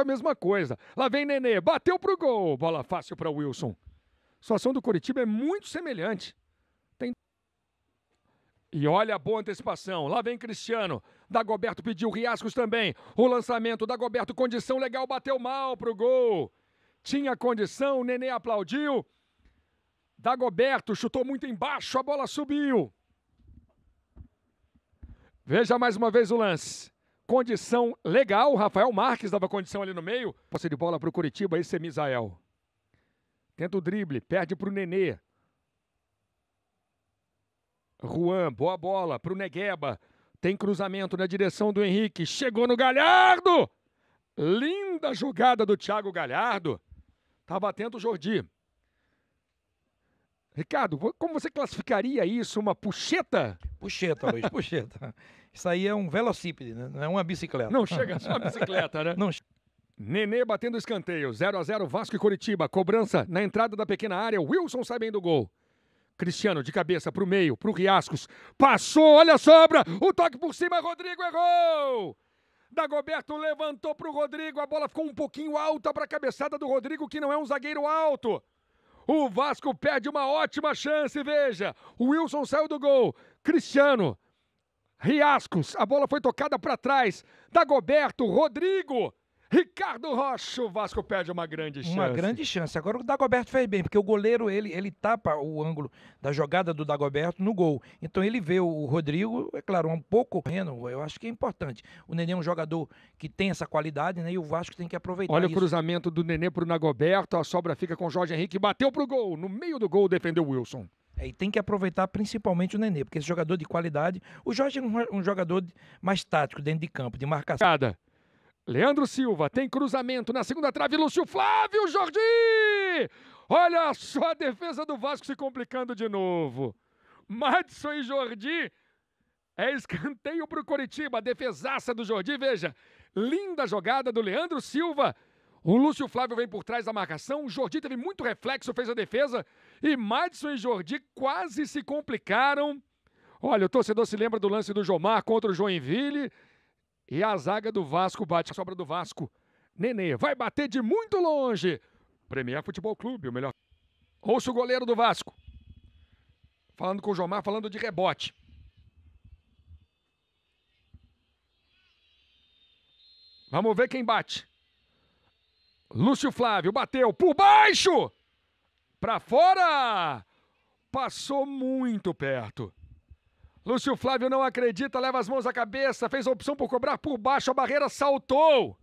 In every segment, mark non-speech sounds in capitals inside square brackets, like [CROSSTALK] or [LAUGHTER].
a mesma coisa. Lá vem Nenê, bateu pro gol, bola fácil para Wilson. A situação do Curitiba é muito semelhante. Tem... E olha a boa antecipação. Lá vem Cristiano. Dagoberto pediu Riascos também. O lançamento Dagoberto, condição legal, bateu mal pro gol. Tinha condição, o Nenê aplaudiu. Dagoberto chutou muito embaixo, a bola subiu. Veja mais uma vez o lance condição legal. Rafael Marques dava condição ali no meio. passe de bola para o Curitiba, esse é Misael. Tenta o drible, perde para o Nenê. Juan, boa bola para o Negueba. Tem cruzamento na direção do Henrique. Chegou no Galhardo! Linda jogada do Thiago Galhardo. Estava tá atento o Jordi. Ricardo, como você classificaria isso? Uma puxeta? Puxeta, Luiz, [LAUGHS] puxeta. Isso aí é um velocípede, né? não é uma bicicleta. Não chega a uma bicicleta, né? Não Nenê batendo escanteio. 0 a 0 Vasco e Curitiba. Cobrança na entrada da pequena área. Wilson sai bem do gol. Cristiano de cabeça para o meio, para o Riascos. Passou, olha a sobra. O toque por cima, Rodrigo errou. Dagoberto levantou para o Rodrigo. A bola ficou um pouquinho alta para a cabeçada do Rodrigo, que não é um zagueiro alto. O Vasco perde uma ótima chance, veja. O Wilson saiu do gol. Cristiano Riascos, a bola foi tocada para trás. Dagoberto, Rodrigo, Ricardo Rocha, o Vasco perde uma grande chance. Uma grande chance. Agora o Dagoberto fez bem, porque o goleiro ele, ele tapa o ângulo da jogada do Dagoberto no gol. Então ele vê o Rodrigo, é claro, um pouco correndo, eu acho que é importante. O Nenê é um jogador que tem essa qualidade, né? E o Vasco tem que aproveitar. Olha isso. o cruzamento do Nenê pro Dagoberto, a sobra fica com o Jorge Henrique, bateu pro gol, no meio do gol defendeu o Wilson. É, e tem que aproveitar principalmente o Nenê, porque esse jogador de qualidade. O Jorge é um, um jogador mais tático dentro de campo, de marcação. Leandro Silva tem cruzamento na segunda trave. Lúcio Flávio Jordi! Olha só a defesa do Vasco se complicando de novo. Madison e Jordi. É escanteio para o Coritiba. Defesaça do Jordi. Veja, linda jogada do Leandro Silva. O Lúcio Flávio vem por trás da marcação, o Jordi teve muito reflexo, fez a defesa e Madison e Jordi quase se complicaram. Olha, o torcedor se lembra do lance do Jomar contra o Joinville e a zaga do Vasco bate a sobra do Vasco. Nenê vai bater de muito longe. Premier Futebol Clube, o melhor. Ouça o goleiro do Vasco. Falando com o Jomar, falando de rebote. Vamos ver quem bate. Lúcio Flávio bateu por baixo! Para fora! Passou muito perto. Lúcio Flávio não acredita, leva as mãos à cabeça, fez a opção por cobrar por baixo, a barreira saltou.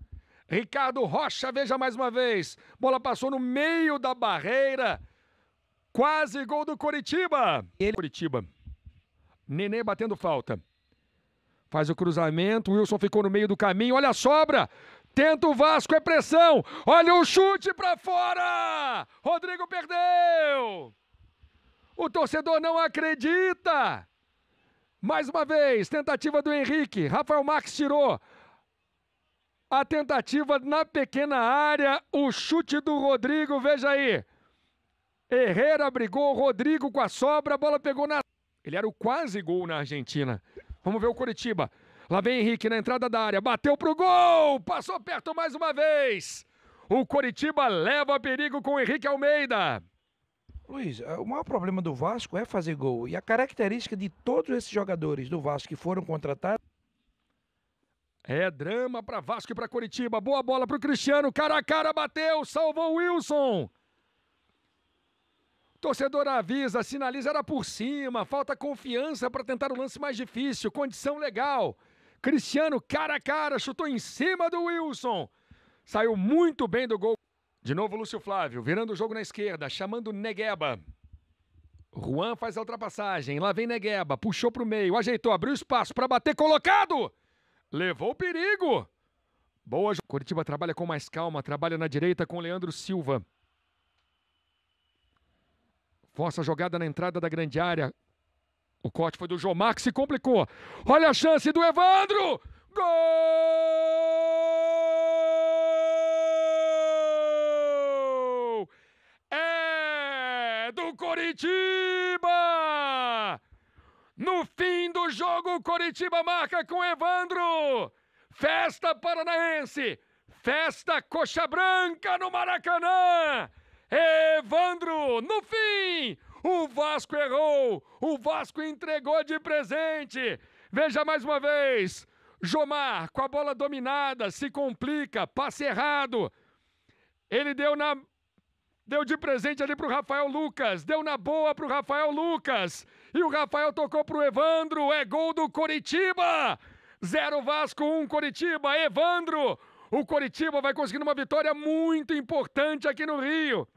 Ricardo Rocha, veja mais uma vez. Bola passou no meio da barreira. Quase gol do Coritiba. Ele... Coritiba. Nenê batendo falta. Faz o cruzamento, Wilson ficou no meio do caminho, olha a sobra. Tenta o Vasco, é pressão. Olha o chute para fora! Rodrigo perdeu! O torcedor não acredita! Mais uma vez, tentativa do Henrique. Rafael Marques tirou. A tentativa na pequena área, o chute do Rodrigo, veja aí. Herrera brigou, Rodrigo com a sobra, a bola pegou na. Ele era o quase gol na Argentina. Vamos ver o Coritiba. Lá vem Henrique na entrada da área, bateu pro gol, passou perto mais uma vez. O Coritiba leva perigo com o Henrique Almeida. Luiz, eh, o maior problema do Vasco é fazer gol. E a característica de todos esses jogadores do Vasco que foram contratados. É drama para Vasco e para Coritiba. Boa bola para o Cristiano. Cara a cara bateu. Salvou o Wilson. Torcedor avisa, sinaliza, era por cima. Falta confiança para tentar o lance mais difícil. Condição legal. Cristiano, cara a cara, chutou em cima do Wilson. Saiu muito bem do gol. De novo, Lúcio Flávio, virando o jogo na esquerda, chamando Negueba. Juan faz a ultrapassagem. Lá vem Negueba, puxou para o meio, ajeitou, abriu espaço para bater, colocado! Levou o perigo! Boa. Curitiba trabalha com mais calma, trabalha na direita com Leandro Silva. Força jogada na entrada da grande área. O corte foi do João que se complicou. Olha a chance do Evandro! Gol! É do Coritiba! No fim do jogo, o Coritiba marca com Evandro! Festa paranaense! Festa coxa branca no Maracanã! Evandro, no fim, o Vasco errou! O Vasco entregou de presente! Veja mais uma vez! Jomar, com a bola dominada, se complica, passe errado. Ele deu na deu de presente ali pro Rafael Lucas, deu na boa pro Rafael Lucas. E o Rafael tocou pro Evandro, é gol do Coritiba! 0 Vasco, 1 um Coritiba, Evandro. O Coritiba vai conseguindo uma vitória muito importante aqui no Rio.